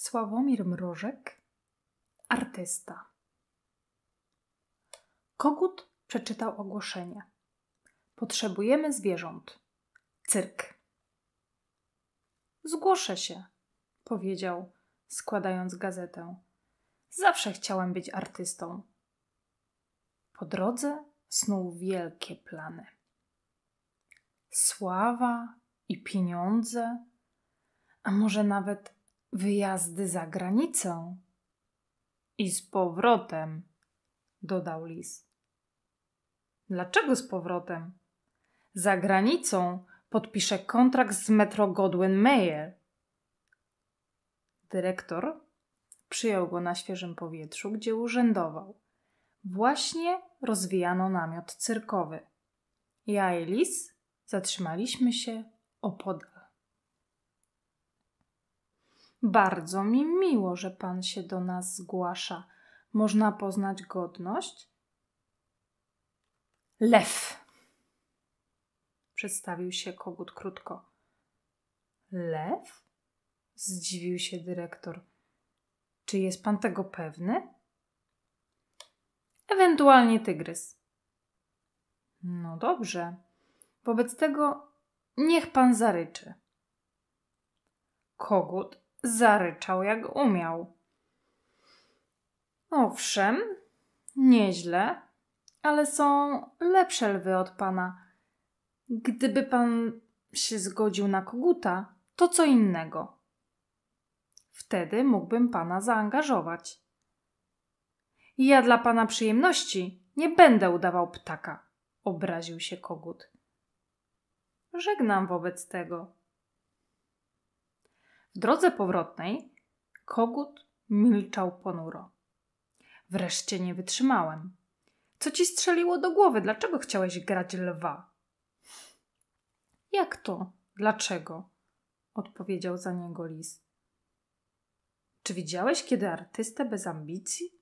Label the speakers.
Speaker 1: Sławomir Mrożek, artysta. Kogut przeczytał ogłoszenie. Potrzebujemy zwierząt. Cyrk. Zgłoszę się, powiedział, składając gazetę. Zawsze chciałem być artystą. Po drodze snuł wielkie plany. Sława i pieniądze, a może nawet wyjazdy za granicą. I z powrotem, dodał lis. Dlaczego z powrotem? Za granicą podpiszę kontrakt z Metro Godwin Mayer. Dyrektor przyjął go na świeżym powietrzu, gdzie urzędował. Właśnie rozwijano namiot cyrkowy. Ja i lis zatrzymaliśmy się opodal. Bardzo mi miło, że pan się do nas zgłasza. Można poznać godność? Lew. Przedstawił się kogut krótko. Lew? Zdziwił się dyrektor. Czy jest pan tego pewny? Ewentualnie tygrys. No dobrze. Wobec tego niech pan zaryczy. Kogut zaryczał jak umiał. Owszem, nieźle, ale są lepsze lwy od pana. Gdyby pan się zgodził na koguta, to co innego. Wtedy mógłbym pana zaangażować. Ja dla pana przyjemności nie będę udawał ptaka, obraził się kogut. Żegnam wobec tego. W drodze powrotnej kogut milczał ponuro. Wreszcie nie wytrzymałem. Co ci strzeliło do głowy? Dlaczego chciałeś grać lwa? Jak to? Dlaczego? odpowiedział za niego lis. Czy widziałeś kiedy artystę bez ambicji?